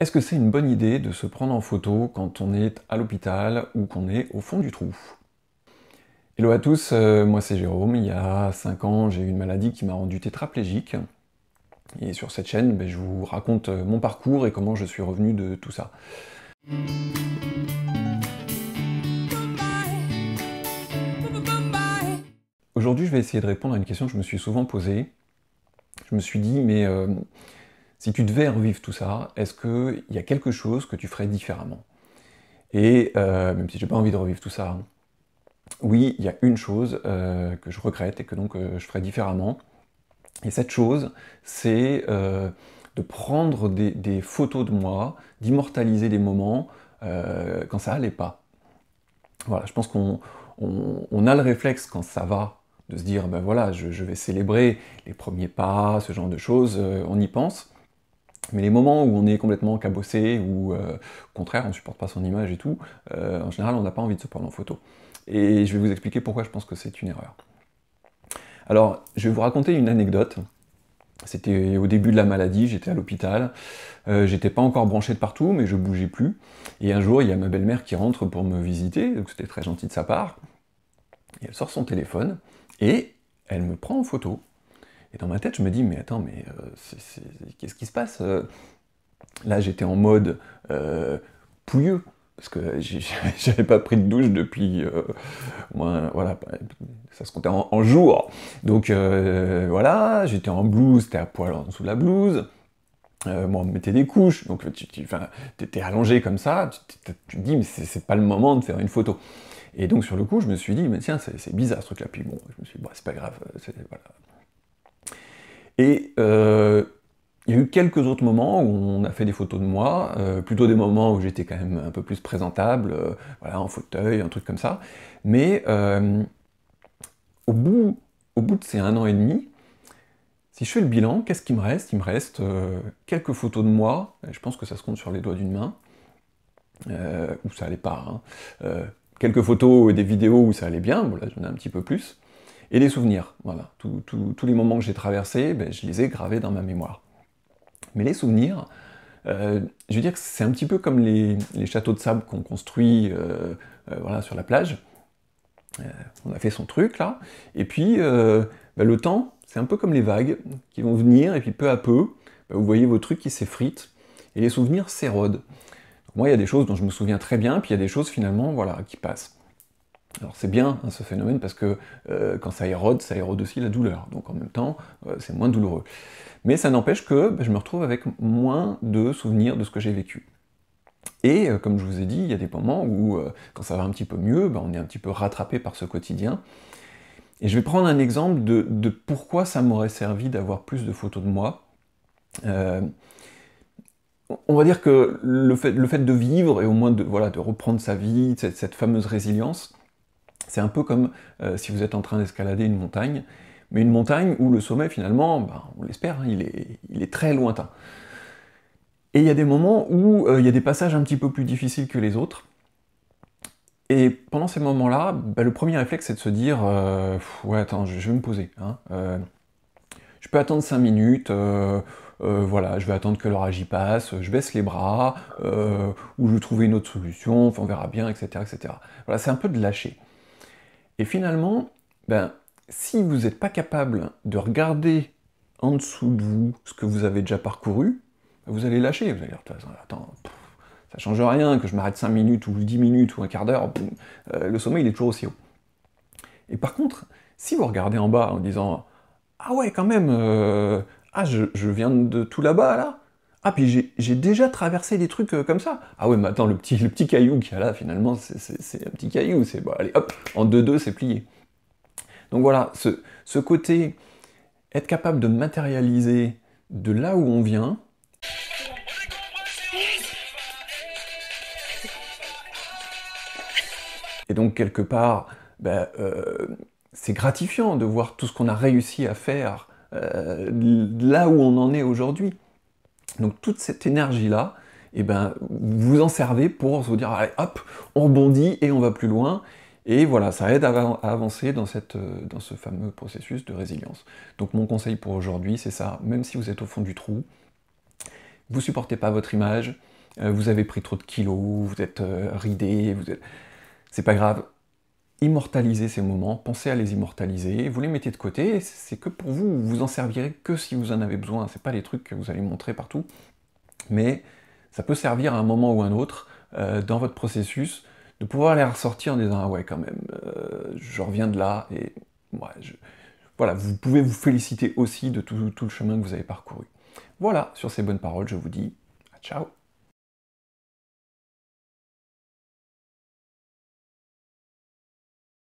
Est-ce que c'est une bonne idée de se prendre en photo quand on est à l'hôpital ou qu'on est au fond du trou Hello à tous, euh, moi c'est Jérôme. Il y a 5 ans, j'ai eu une maladie qui m'a rendu tétraplégique. Et sur cette chaîne, ben, je vous raconte euh, mon parcours et comment je suis revenu de tout ça. Aujourd'hui, je vais essayer de répondre à une question que je me suis souvent posée. Je me suis dit, mais euh, si tu devais revivre tout ça, est-ce qu'il y a quelque chose que tu ferais différemment Et euh, même si j'ai pas envie de revivre tout ça, hein, oui, il y a une chose euh, que je regrette et que donc euh, je ferais différemment. Et cette chose, c'est de prendre des, photos de moi, d'immortaliser des moments quand ça allait pas. Voilà, je pense qu'on a le réflexe quand ça va de se dire ben voilà, je, vais célébrer les premiers pas, ce genre de choses, on y pense. Mais les moments où on est complètement cabossé, ou euh, au contraire, on ne supporte pas son image et tout, euh, en général, on n'a pas envie de se prendre en photo. Et je vais vous expliquer pourquoi je pense que c'est une erreur. Alors, je vais vous raconter une anecdote. C'était au début de la maladie, j'étais à l'hôpital, euh, j'étais pas encore branché de partout, mais je bougeais plus. Et un jour, il y a ma belle-mère qui rentre pour me visiter, donc c'était très gentil de sa part. elle sort son téléphone et elle me prend en photo. Et dans ma tête, je me dis, mais attends, mais euh, qu'est-ce qui se passe euh? Là, j'étais en mode euh, pouilleux, parce que j'avais pas pris de douche depuis, voilà, bah, ça se comptait en, jours. Donc voilà, j'étais en blouse, t'es à poil en dessous de la blouse. moi, on me mettait des couches, donc tu, tu étais allongé comme ça, tu, tu te dis, mais c'est pas le moment de faire une photo. Et donc, sur le coup, je me suis dit, mais tiens, c'est bizarre ce truc-là. Puis bon, je me suis dit, c'est pas grave, voilà. Et euh, il y a eu quelques autres moments où on a fait des photos de moi, euh, plutôt des moments où j'étais quand même un peu plus présentable, euh, voilà, en fauteuil, un truc comme ça. Mais au, bout, au bout de ces un an et demi, si je fais le bilan, qu'est-ce qui me reste Il me reste quelques photos de moi, je pense que ça se compte sur les doigts d'une main, où ça allait pas. Hein. quelques photos et des vidéos où ça allait bien, voilà, j'en ai un petit peu plus. Et les souvenirs, voilà. tous les moments que j'ai traversés, ben, je les ai gravés dans ma mémoire. Mais les souvenirs, euh, je veux dire que c'est un petit peu comme les, châteaux de sable qu'on construit euh, euh, voilà, sur la plage. on a fait son truc là, et puis ben, le temps, c'est un peu comme les vagues qui vont venir, et puis peu à peu, ben, vous voyez vos trucs qui s'effritent, et les souvenirs s'érodent. Moi, il y a des choses dont je me souviens très bien, puis il y a des choses finalement voilà, qui passent. Alors c'est bien hein, ce phénomène parce que euh, quand ça érode, ça érode aussi la douleur. Donc en même temps, euh, c'est moins douloureux. Mais ça n'empêche que bah, je me retrouve avec moins de souvenirs de ce que j'ai vécu. Et euh, comme je vous ai dit, il y a des moments où quand ça va un petit peu mieux, bah, on est un petit peu rattrapé par ce quotidien. Et je vais prendre un exemple de, pourquoi ça m'aurait servi d'avoir plus de photos de moi. on va dire que le fait, de vivre et au moins de, voilà, de reprendre sa vie, cette fameuse résilience, c'est un peu comme euh, si vous êtes en train d'escalader une montagne, mais une montagne où le sommet finalement, ben, on l'espère, hein, il, est, très lointain. Et il y a des moments où euh, il y a des passages un petit peu plus difficiles que les autres. Et pendant ces moments-là, ben, le premier réflexe c'est de se dire euh, ouais attends, je, vais me poser. Hein, je peux attendre 5 minutes. voilà, je vais attendre que l'orage y passe, je baisse les bras, ou je vais trouver une autre solution, on verra bien, etc. etc. Voilà, c'est un peu de lâcher. Et finalement, ben, si vous n'êtes pas capable de regarder en dessous de vous ce que vous avez déjà parcouru, vous allez lâcher. Vous allez dire, attends, ça change rien que je m'arrête 5 minutes ou 10 minutes ou un quart d'heure, euh, le sommeil il est toujours aussi haut. Et par contre, si vous regardez en bas en disant, ah ouais, quand même, euh, ah, je, viens de tout là-bas, là, ah, puis j'ai déjà traversé des trucs euh, comme ça. Ah ouais, mais attends, le petit, le petit caillou qu'il y a là, finalement, c'est un petit caillou. C'est, bon, allez, hop, en deux 2 c'est plié. Donc voilà, ce, côté, être capable de matérialiser de là où on vient. Et donc, quelque part, ben, euh, c'est gratifiant de voir tout ce qu'on a réussi à faire euh, là où on en est aujourd'hui. Donc toute cette énergie-là, eh ben, vous en servez pour vous dire, allez, hop, on rebondit et on va plus loin. Et voilà, ça aide à avancer dans, euh, dans ce fameux processus de résilience. Donc mon conseil pour aujourd'hui, c'est ça, même si vous êtes au fond du trou, vous supportez pas votre image, euh, vous avez pris trop de kilos, vous êtes euh, ridé, C'est pas grave, Immortaliser ces moments, pensez à les immortaliser, vous les mettez de côté, c'est que pour vous, vous en servirez que si vous en avez besoin, c'est pas les trucs que vous allez montrer partout, mais ça peut servir à un moment ou un autre euh, dans votre processus de pouvoir les ressortir en disant ah ouais quand même, euh, je reviens de là et moi je... voilà, vous pouvez vous féliciter aussi de tout, tout le chemin que vous avez parcouru. Voilà, sur ces bonnes paroles, je vous dis à ciao